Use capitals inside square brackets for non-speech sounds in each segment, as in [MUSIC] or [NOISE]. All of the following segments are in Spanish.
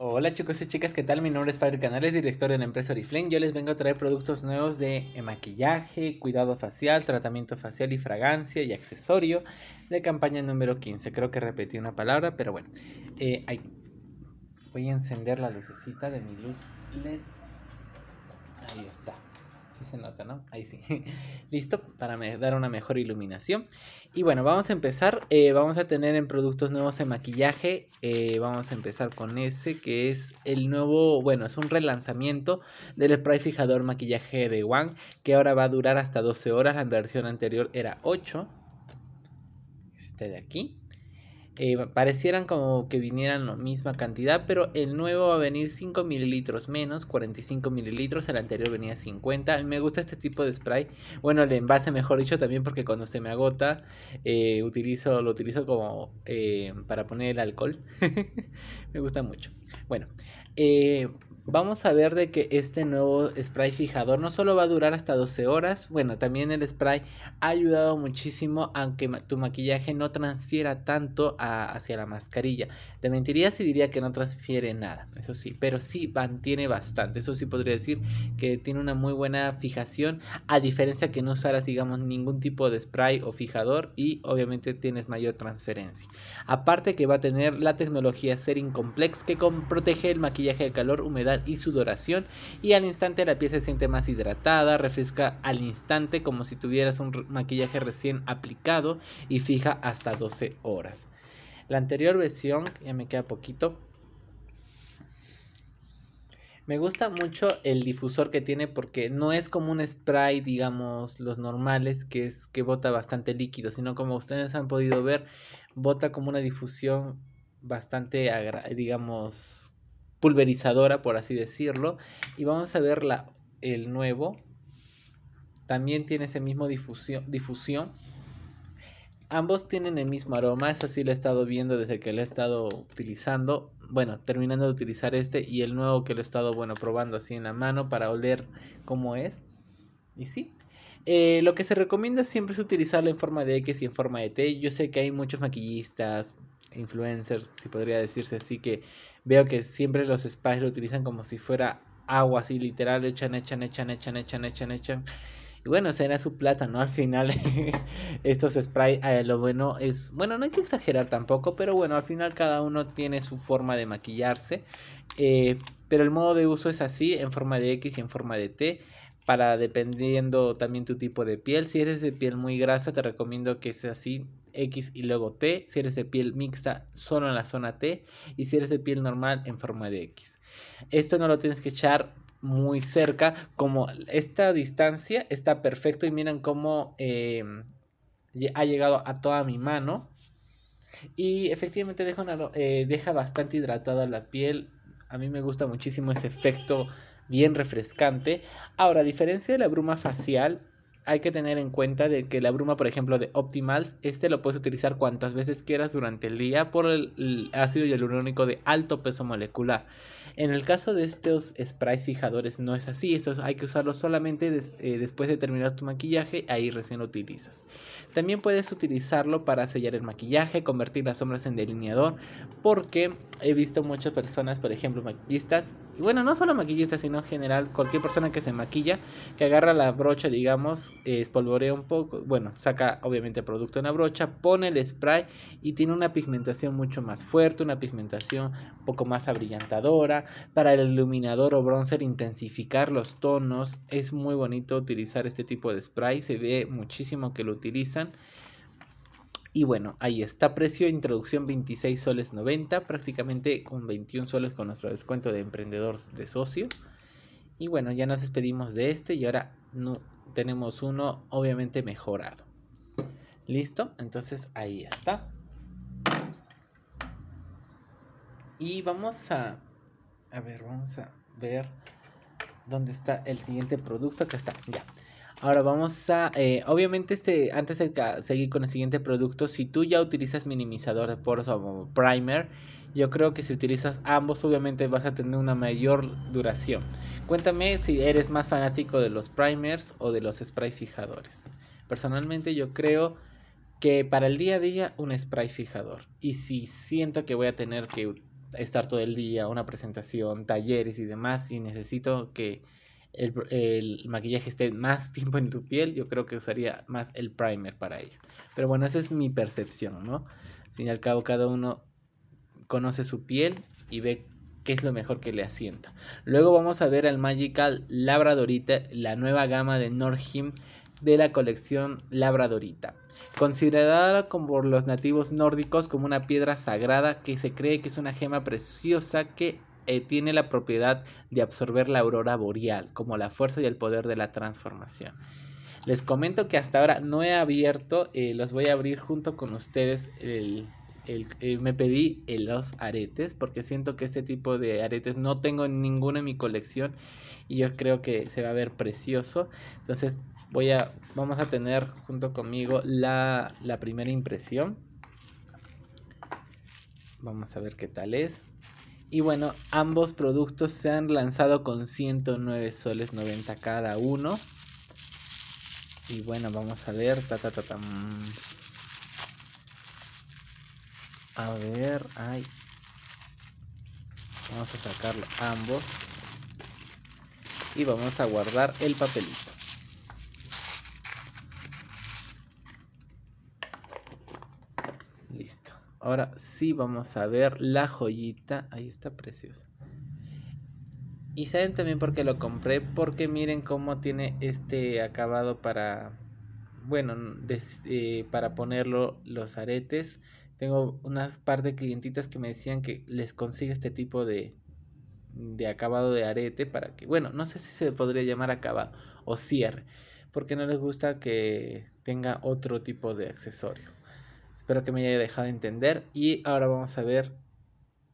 Hola chicos y chicas, ¿qué tal? Mi nombre es Padre Canales, director de la empresa Oriflame. Yo les vengo a traer productos nuevos de maquillaje, cuidado facial, tratamiento facial y fragancia y accesorio de campaña número 15. Creo que repetí una palabra, pero bueno. Eh, voy a encender la lucecita de mi luz LED. Ahí está se nota, ¿no? Ahí sí. [LAUGHS] Listo, para dar una mejor iluminación. Y bueno, vamos a empezar. Eh, vamos a tener en productos nuevos en maquillaje. Eh, vamos a empezar con ese que es el nuevo, bueno, es un relanzamiento del spray fijador maquillaje de One, que ahora va a durar hasta 12 horas. La versión anterior era 8. Este de aquí. Eh, parecieran como que vinieran la misma cantidad, pero el nuevo va a venir 5 mililitros menos, 45 mililitros, el anterior venía 50. Me gusta este tipo de spray, bueno, el envase mejor dicho también porque cuando se me agota eh, utilizo, lo utilizo como eh, para poner el alcohol. [LAUGHS] me gusta mucho. Bueno, eh, vamos a ver de que este nuevo spray fijador no solo va a durar hasta 12 horas, bueno, también el spray ha ayudado muchísimo aunque tu maquillaje no transfiera tanto hacia la mascarilla. Te mentiría si diría que no transfiere nada, eso sí, pero sí mantiene bastante, eso sí podría decir que tiene una muy buena fijación, a diferencia que no usaras, digamos, ningún tipo de spray o fijador y obviamente tienes mayor transferencia. Aparte que va a tener la tecnología Serin Complex que protege el maquillaje de calor, humedad y y sudoración y al instante la piel se siente más hidratada, refresca al instante como si tuvieras un maquillaje recién aplicado y fija hasta 12 horas. La anterior versión, ya me queda poquito, me gusta mucho el difusor que tiene porque no es como un spray, digamos, los normales, que es que bota bastante líquido, sino como ustedes han podido ver, bota como una difusión bastante, digamos, pulverizadora, por así decirlo. Y vamos a ver la, el nuevo. También tiene ese mismo difusión, difusión. Ambos tienen el mismo aroma, eso sí lo he estado viendo desde que lo he estado utilizando. Bueno, terminando de utilizar este y el nuevo que lo he estado, bueno, probando así en la mano para oler cómo es. Y sí, eh, lo que se recomienda siempre es utilizarlo en forma de X y en forma de T. Yo sé que hay muchos maquillistas, influencers, si podría decirse así, que veo que siempre los sprays lo utilizan como si fuera agua, así literal, echan, echan, echan, echan, echan, echan, echan. Y bueno, será su plata, ¿no? [LAUGHS] Al final, estos sprays, eh, lo bueno es, bueno, no hay que exagerar tampoco, pero bueno, al final cada uno tiene su forma de maquillarse. Eh, pero el modo de uso es así, en forma de X y en forma de T para dependiendo también tu tipo de piel. Si eres de piel muy grasa, te recomiendo que sea así X y luego T. Si eres de piel mixta, solo en la zona T. Y si eres de piel normal, en forma de X. Esto no lo tienes que echar muy cerca. Como esta distancia está perfecto y miren cómo em, ha llegado a toda mi mano. Y efectivamente eh, deja bastante hidratada la piel. A mí me gusta muchísimo ese efecto bien refrescante. Ahora, a diferencia de la bruma facial, hay que tener en cuenta de que la bruma, por ejemplo, de Optimals, este lo puedes utilizar cuantas veces quieras durante el día por el ácido hialurónico de alto peso molecular. En el caso de estos sprays fijadores no es así, eso hay que usarlo solamente eh, después de terminar tu maquillaje, ahí recién lo utilizas. También puedes utilizarlo para sellar el maquillaje, convertir las sombras en delineador, porque he visto muchas personas, por ejemplo, maquillistas, y bueno, no solo maquillistas, sino en general cualquier persona que se maquilla, que agarra la brocha, digamos, espolvorea un poco, bueno, saca obviamente producto en la brocha, pone el spray y tiene una pigmentación mucho más fuerte, una pigmentación un poco más abrillantadora. Para el iluminador o bronzer intensificar los tonos, es muy bonito utilizar este tipo de spray, se ve muchísimo que lo utilizan. Y bueno, ahí está, precio introducción 26 soles 90, prácticamente con 21 soles con nuestro descuento de emprendedor de socio. Y bueno, ya nos despedimos de este y ahora no, tenemos uno obviamente mejorado. ¿Listo? Entonces ahí está. Y vamos a... A ver, vamos a ver dónde está el siguiente producto. que está, ya. Ahora vamos a, eh, obviamente este, antes de seguir con el siguiente producto, si tú ya utilizas minimizador de poros o primer, yo creo que si utilizas ambos, obviamente vas a tener una mayor duración. Cuéntame si eres más fanático de los primers o de los spray fijadores. Personalmente yo creo que para el día a día un spray fijador. Y si siento que voy a tener que estar todo el día, una presentación, talleres y demás, y necesito que el, el, maquillaje esté más [LAUGHS] tiempo en tu piel, yo creo que usaría más el primer para ello. Pero bueno, esa es mi percepción, ¿no? Al fin y al cabo, cada uno conoce su piel y ve qué es lo mejor que le asienta. Luego vamos a ver al Magical Labradorita, la nueva gama de Norhim de la colección Labradorita, considerada por los nativos nórdicos como una piedra sagrada que se cree que es una gema preciosa que eh, tiene la propiedad de absorber la aurora boreal, como la fuerza y el poder de la transformación. Les comento que hasta ahora no he abierto, eh, los voy a abrir junto con ustedes el, eh, me pedí los aretes porque siento que este tipo de aretes no tengo ninguno en mi colección y yo creo que se va a ver precioso. Entonces voy a, vamos a tener junto conmigo la, primera impresión. Vamos a ver qué tal es. Y bueno, ambos productos se han lanzado con 109 soles 90 cada uno. Y bueno, vamos a ver. A ver, ay. Vamos a sacarlo ambos. Y vamos a guardar el papelito. Listo. Ahora sí vamos a ver la joyita. Ahí está preciosa. Y saben también por qué lo compré. Porque miren cómo tiene este acabado para... Bueno, eh, para ponerlo los aretes tengo unas par de clientitas que me decían que les consigue este tipo de, acabado de arete para que, bueno, no sé si se podría llamar acabado o cierre, porque no les gusta que tenga otro tipo de accesorio. Espero que me haya dejado entender y ahora vamos a ver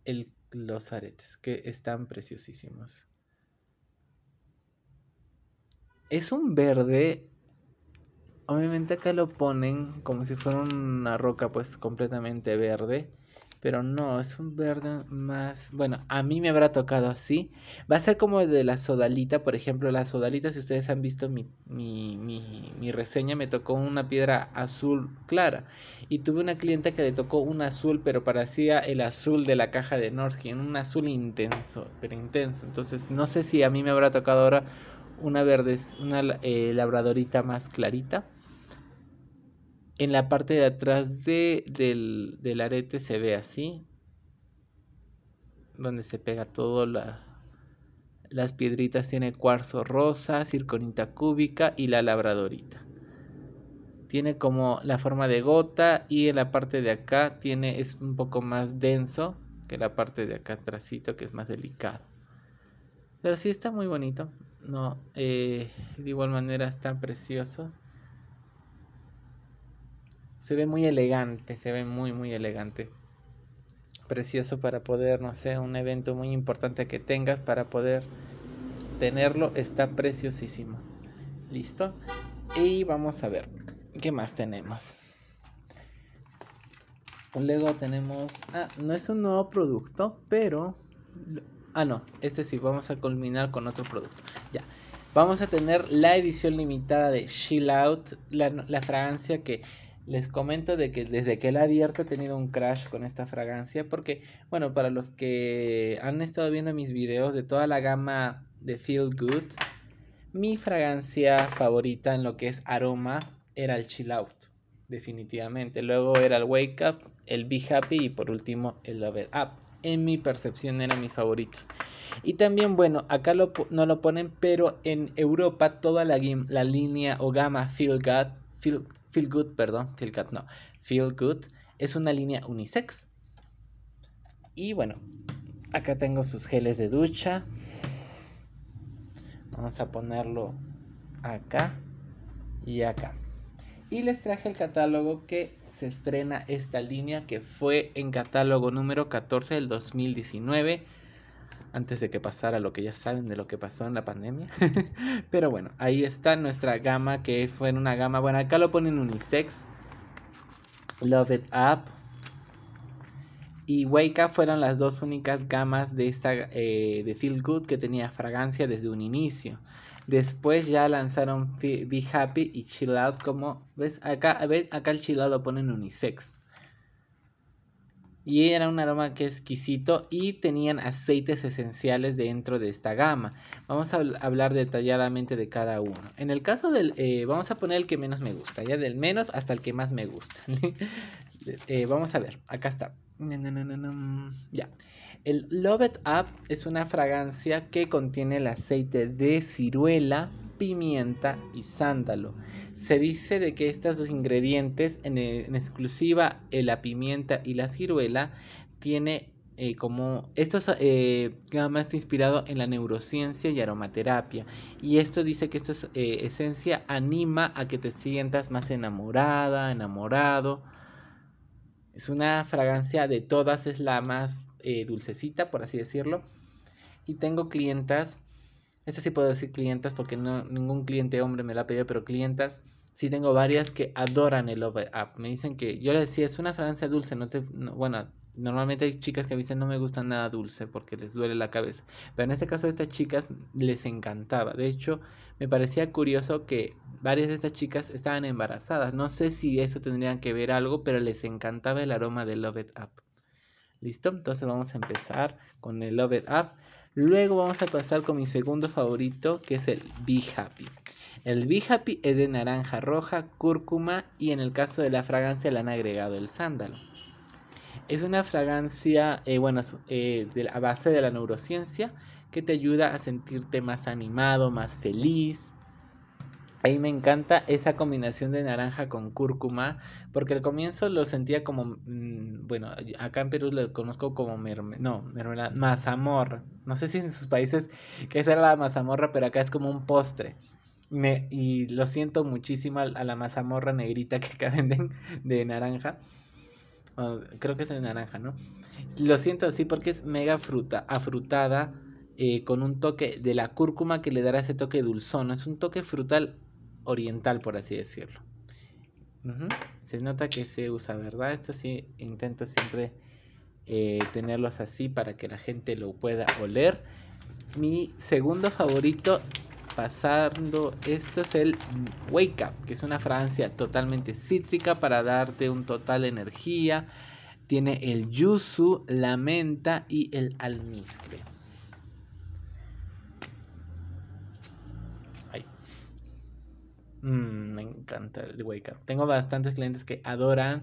el, los aretes que están preciosísimos. Es un verde Obviamente acá lo ponen como si fuera una roca pues completamente verde. Pero no, es un verde más... Bueno, a mí me habrá tocado así. Va a ser como el de la sodalita, por ejemplo. La sodalita, si ustedes han visto mi, reseña, me tocó una piedra azul clara. Y tuve una clienta que le tocó un azul, pero parecía el azul de la caja de Northgen. Un azul intenso, pero intenso. Entonces, no sé si a mí me habrá tocado ahora una verde, una eh, labradorita más clarita en la parte de atrás del, arete se ve así, donde se pega todo las piedritas, tiene cuarzo rosa, circonita cúbica y la labradorita. Tiene como la forma de gota y en la parte de acá tiene, es un poco más denso que la parte de acá atrás, que es más delicado. Pero sí está muy bonito, no, eh, de igual manera está precioso. Se ve muy elegante, se ve muy, muy elegante. Precioso para poder, no sé, un evento muy importante que tengas, para poder tenerlo, está preciosísimo. ¿Listo? Y vamos a ver qué más tenemos. Luego tenemos... Ah, no es un nuevo producto, pero... Ah, no, este sí, vamos a culminar con otro producto. Ya. Vamos a tener la edición limitada de Chill Out, la, la fragancia que les comento de que desde que la he abierto he tenido un crash con esta fragancia porque, bueno, para los que han estado viendo mis videos de toda la gama de Feel Good, mi fragancia favorita en lo que es aroma era el Chill Out, definitivamente. Luego era el Wake Up, el Be Happy y por último el Love It Up. En mi percepción eran mis favoritos. Y también, bueno, acá no lo ponen, pero en Europa toda la, la línea o gama Feel Good Feel, Good, perdón, Feel Cat, no. Feel Good es una línea unisex. Y bueno, acá tengo sus geles de ducha. Vamos a ponerlo acá y acá. Y les traje el catálogo que se estrena esta línea que fue en catálogo número 14 del 2019 antes de que pasara lo que ya saben de lo que pasó en la pandemia. [LAUGHS] Pero bueno, ahí está nuestra gama, que fue en una gama, bueno, acá lo ponen unisex, Love It Up y Wake Up fueron las dos únicas gamas de esta eh, de Feel Good que tenía fragancia desde un inicio. Después ya lanzaron Be Happy y Chill Out como ves acá, a ver, acá el Chill Out lo ponen unisex y era un aroma que exquisito y tenían aceites esenciales dentro de esta gama. Vamos a hablar detalladamente de cada uno. En el caso del, eh, vamos a poner el que menos me gusta, ya del menos hasta el que más me gusta. [LAUGHS] Eh, vamos a ver, acá está. Ya. El Love It Up es una fragancia que contiene el aceite de ciruela pimienta y sándalo. Se dice de que estos dos ingredientes, en, e, exclusiva eh, la pimienta y la ciruela, tiene eh, como esto es, eh, más está inspirado en la neurociencia y aromaterapia y esto dice que esta esencia anima a que te sientas más enamorada enamorado es una fragancia de todas es la más dulcecita por así decirlo y tengo clientas este sí puedo decir clientas porque no, ningún cliente hombre me la ha pedido, pero clientas sí tengo varias que adoran el Love Up. Me dicen que yo les decía, es una fragancia dulce, no te... bueno, normalmente hay chicas que dicen no me gusta nada dulce porque les duele la cabeza. Pero en este caso a estas chicas les encantaba. De hecho, me parecía curioso que varias de estas chicas estaban embarazadas. No sé si eso tendrían que ver algo, pero les encantaba el aroma del Love It Up. ¿Listo? Entonces vamos a empezar con el Love It Up. Luego vamos a pasar con mi segundo favorito, que es el Be Happy. El Be Happy es de naranja roja, cúrcuma y en el caso de la fragancia le han agregado el sándalo. Es una fragancia, eh, eh, de a base de la neurociencia que te ayuda a sentirte más animado, más feliz, Ahí me encanta esa combinación de naranja con cúrcuma, porque al comienzo lo sentía como, mm, bueno, acá en Perú lo conozco como mermelada, no, mermelada, mazamorra. No sé si en sus países que era la mazamorra, pero acá es como un postre. Me, y lo siento muchísimo a, la mazamorra negrita que acá [LAUGHS] venden de naranja. creo que es de naranja, ¿no? Lo siento así porque es mega fruta, afrutada. Eh, con un toque de la cúrcuma que le dará ese toque dulzón. Es un toque frutal oriental, por así decirlo. Se nota que se usa, ¿verdad? Esto sí, intento siempre eh, tenerlos así para que la gente lo pueda oler. Mi segundo favorito, pasando esto, es el Wake Up, que es una fragancia totalmente cítrica para darte un total energía. Tiene el yuzu, la menta y el almizcle. Mm, me encanta el Wake Up. Tengo bastantes clientes que adoran.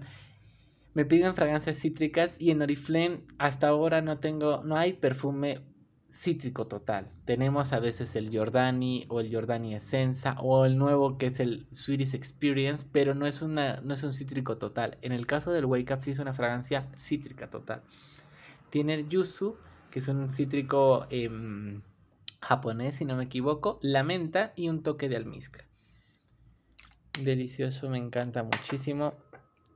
Me piden fragancias cítricas y en Oriflame hasta ahora no tengo, no hay perfume cítrico total. Tenemos a veces el Jordani o el Jordani Essenza o el nuevo que es el Swedish Experience, pero no es, una, no es un cítrico total. En el caso del Wake Up sí es una fragancia cítrica total. Tiene el Yuzu, que es un cítrico em, japonés, si no me equivoco, la menta y un toque de almizcla delicioso, me encanta muchísimo.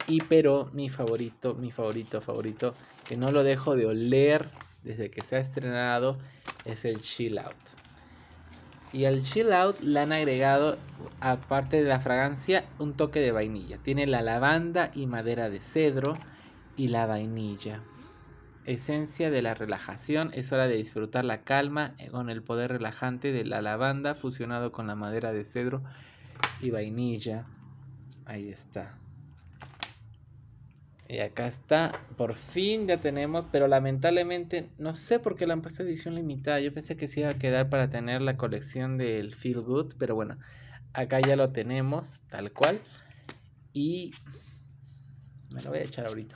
Y pero mi favorito, mi favorito, favorito, que no lo dejo de oler desde que se ha estrenado, es el Chill Out. Y al Chill Out le han agregado, aparte de la fragancia, un toque de vainilla. Tiene la lavanda y madera de cedro y la vainilla. Esencia de la relajación, es hora de disfrutar la calma eh, con el poder relajante de la lavanda fusionado con la madera de cedro y vainilla. Ahí está. Y acá está, por fin ya tenemos, pero lamentablemente no sé por qué la han puesto edición limitada. Yo pensé que se iba a quedar para tener la colección del Feel Good, pero bueno, acá ya lo tenemos, tal cual. Y me lo voy a echar ahorita.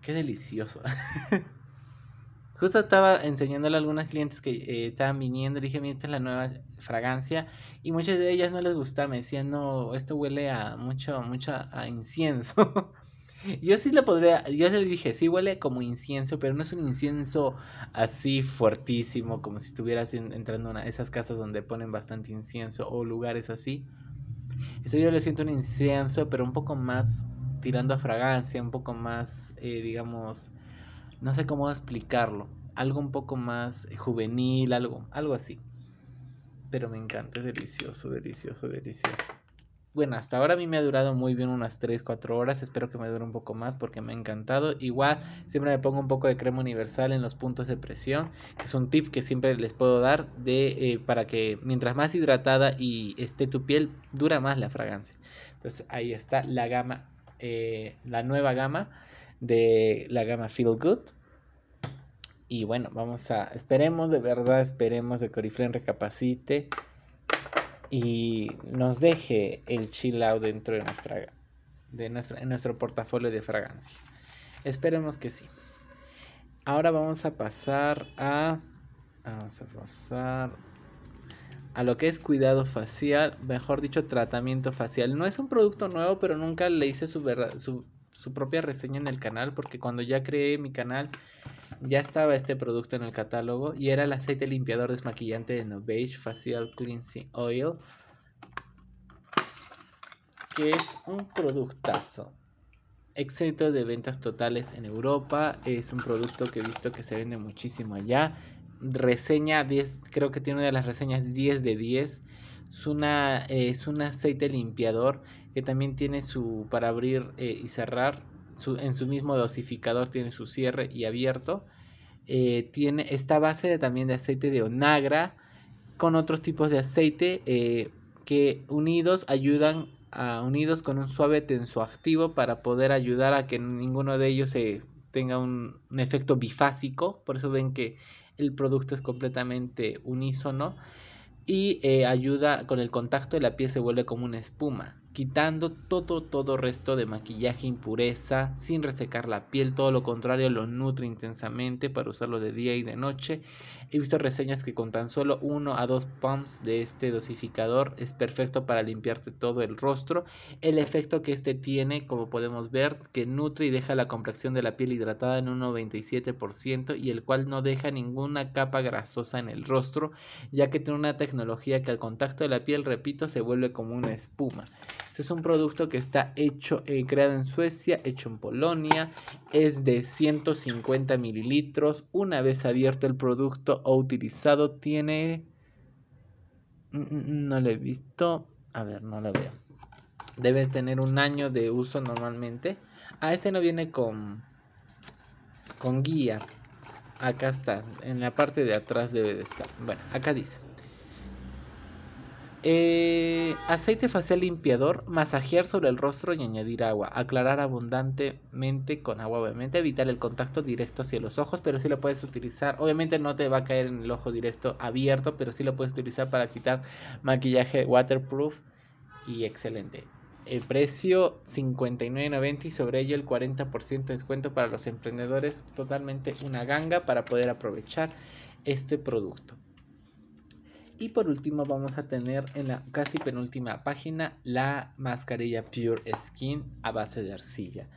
Qué delicioso. [LAUGHS] Justo estaba enseñándole a algunas clientes que eh, estaban viniendo, le dije, mira, esta es la nueva fragancia. Y muchas de ellas no les gustaba, me decían, no, esto huele a mucho, mucho a incienso. [LAUGHS] yo sí le podría, yo les dije, sí huele como incienso, pero no es un incienso así fuertísimo, como si estuvieras entrando a esas casas donde ponen bastante incienso o lugares así. eso yo le siento un incienso, pero un poco más tirando a fragancia, un poco más, eh, digamos, no sé cómo explicarlo, algo un poco más juvenil, algo, algo así. Pero me encanta, es delicioso, delicioso, delicioso. Bueno, hasta ahora a mí me ha durado muy bien unas 3, 4 horas, espero que me dure un poco más porque me ha encantado. Igual siempre me pongo un poco de crema universal en los puntos de presión, que es un tip que siempre les puedo dar de, eh, para que mientras más hidratada y esté tu piel, dura más la fragancia. Entonces ahí está la gama, eh, la nueva gama de la gama Feel Good. Y bueno, vamos a, esperemos, de verdad, esperemos de que Corifren recapacite y nos deje el chill out dentro de nuestra, de nuestro portafolio de fragancia. Esperemos que sí. Ahora vamos a pasar a, vamos a pasar a lo que es cuidado facial, mejor dicho, tratamiento facial. No es un producto nuevo, pero nunca le hice su, verdad, su su propia reseña en el canal, porque cuando ya creé mi canal ya estaba este producto en el catálogo y era el aceite limpiador desmaquillante de Novage Facial Cleansing Oil, que es un productazo. Éxito de ventas totales en Europa, es un producto que he visto que se vende muchísimo allá. Reseña 10, creo que tiene una de las reseñas 10 de 10 es, una, es un aceite limpiador que también tiene su para abrir eh, y cerrar. en su mismo dosificador tiene su cierre y abierto. Eh, tiene esta base también de aceite de onagra con otros tipos de aceite eh, que unidos ayudan a, unidos con un suave tensoactivo para poder ayudar a que ninguno de ellos tenga un, un, efecto bifásico, por eso ven que el producto es completamente unísono y eh, ayuda con el contacto y la piel se vuelve como una espuma quitando todo, todo resto de maquillaje, impureza, sin resecar la piel, todo lo contrario, lo nutre intensamente para usarlo de día y de noche. He visto reseñas que con tan solo 1 a 2 pumps de este dosificador es perfecto para limpiarte todo el rostro. El efecto que este tiene, como podemos ver, que nutre y deja la complexión de la piel hidratada en un 97% y el cual no deja ninguna capa grasosa en el rostro, ya que tiene una tecnología que al contacto de la piel, repito, se vuelve como una espuma. Este es un producto que está hecho, eh, creado en Suecia, hecho en Polonia. Es de 150 mililitros. Una vez abierto el producto o utilizado, tiene. Mm, mm, mm, no lo he visto. A ver, no lo veo. Debe tener un año de uso normalmente. Ah, este no viene con. con guía. Acá está. En la parte de atrás debe de estar. Bueno, acá dice. Eh, aceite facial limpiador, masajear sobre el rostro y añadir agua, aclarar abundantemente con agua, obviamente evitar el contacto directo hacia los ojos, pero sí lo puedes utilizar, obviamente no te va a caer en el ojo directo abierto, pero sí lo puedes utilizar para quitar maquillaje waterproof y excelente. El precio 59.90 y sobre ello el 40% de descuento para los emprendedores, totalmente una ganga para poder aprovechar este producto. Y por último vamos a tener en la casi penúltima página la mascarilla Pure Skin a base de arcilla.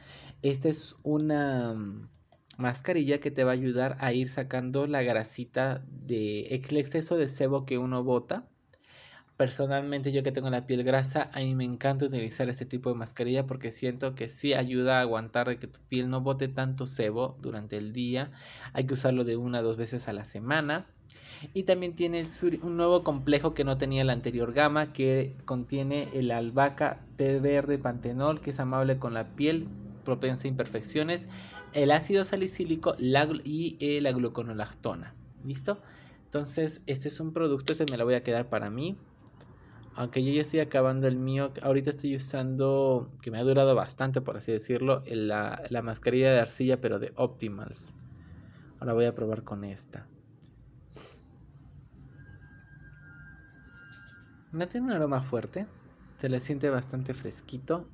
Esta es una mm, mascarilla que te va a ayudar a ir sacando la grasita de exceso de sebo que uno bota. Personalmente yo que tengo la piel grasa, a mí me encanta utilizar este tipo de mascarilla porque siento que sí ayuda a aguantar de que tu piel no bote tanto sebo durante el día. Hay que usarlo de una a dos veces a la semana. Y también tiene un nuevo complejo que no tenía la anterior gama, que contiene el albahaca, té verde, pantenol, que es amable con la piel, propensa a imperfecciones, el ácido salicílico la, y eh, la gluconolactona. ¿Listo? Entonces, este es un producto, este me lo voy a quedar para mí. Aunque yo ya estoy acabando el mío, ahorita estoy usando, que me ha durado bastante, por así decirlo, la, la mascarilla de arcilla, pero de Optimals. Ahora voy a probar con esta. No tiene un aroma fuerte. Se le siente bastante fresquito.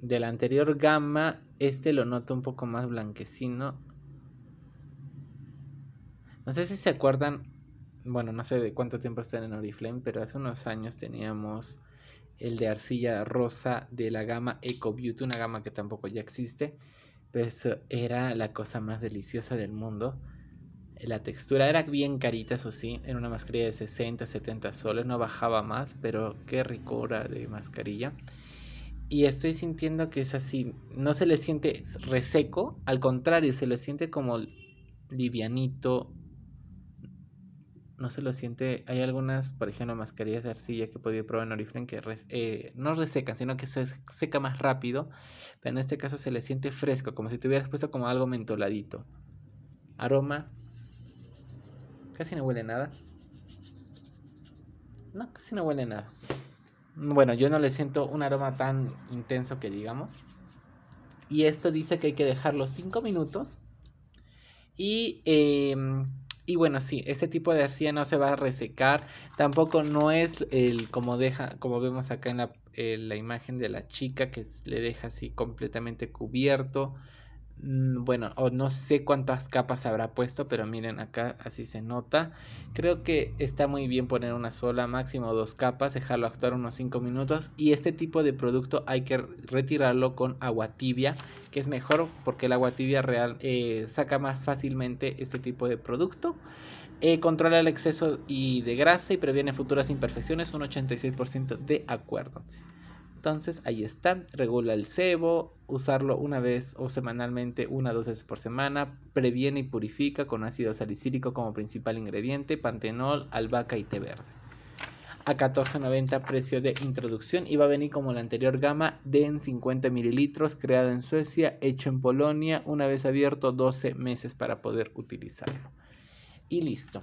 De la anterior gama, este lo noto un poco más blanquecino. No sé si se acuerdan, bueno, no sé de cuánto tiempo están en Oriflame, pero hace unos años teníamos el de arcilla rosa de la gama Eco Beauty, una gama que tampoco ya existe. Pues era la cosa más deliciosa del mundo. La textura era bien carita, eso sí, era una mascarilla de 60, 70 soles, no bajaba más, pero qué ricura de mascarilla. Y estoy sintiendo que es así, no se le siente reseco, al contrario, se le siente como livianito. No se lo siente, hay algunas, por ejemplo, mascarillas de arcilla que he podido probar en Oriflame que eh, no resecan, sino que se seca más rápido, pero en este caso se le siente fresco, como si te hubieras puesto como algo mentoladito. Aroma Casi no huele nada. No, casi no huele nada. Bueno, yo no le siento un aroma tan intenso que digamos. Y esto dice que hay que dejarlo 5 minutos. Em, y, bueno, sí, este tipo de arcilla no se va a resecar. Tampoco no es el como deja, como vemos acá en la, eh, la imagen de la chica que le deja así completamente cubierto. Mm, bueno, no sé cuántas capas habrá puesto, pero miren acá así se nota. Creo que está muy bien poner una sola, máximo dos capas, dejarlo actuar unos 5 minutos y este tipo de producto hay que retirarlo con agua tibia, que es mejor porque el agua tibia real eh, saca más fácilmente este tipo de producto. Eh, controla el exceso y de grasa y previene futuras imperfecciones, un 86% de acuerdo. Entonces ahí está, regula el sebo, usarlo una vez o semanalmente, una o dos veces por semana, previene y purifica con ácido salicílico como principal ingrediente, pantenol, albahaca y té verde. A 14.90 precio de introducción y va a venir como la anterior gama de 50 mililitros, creado en Suecia, hecho en Polonia, una vez abierto 12 meses para poder utilizarlo. Y listo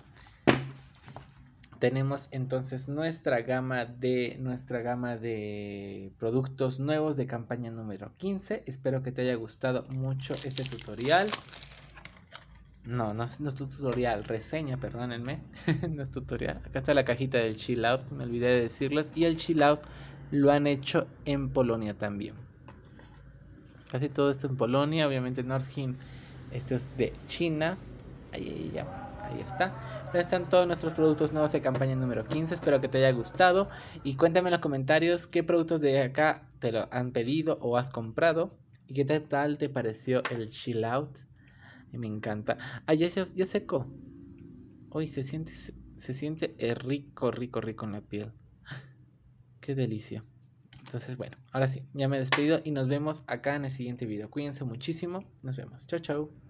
tenemos entonces nuestra gama de nuestra gama de productos nuevos de campaña número 15 espero que te haya gustado mucho este tutorial no, no, es es tutorial, reseña, perdónenme. [LAUGHS] no es tutorial. Acá está la cajita del chill out, me olvidé de decirles. Y el chill out lo han hecho en Polonia también. Casi todo esto en Polonia, obviamente North Norskin. Esto es de China. Ahí, ahí ya ahí está. Ahí están todos nuestros productos nuevos de campaña número 15. Espero que te haya gustado. Y cuéntame en los comentarios qué productos de acá te lo han pedido o has comprado. ¿Y qué tal te pareció el chill out? Me encanta. Ah, ya, seco. Hoy Uy, se siente, se, rico, rico, rico en la piel. Qué delicia. Entonces, bueno, ahora sí, ya me despido y nos vemos acá en el siguiente video. Cuídense muchísimo. Nos vemos. Chau, chau.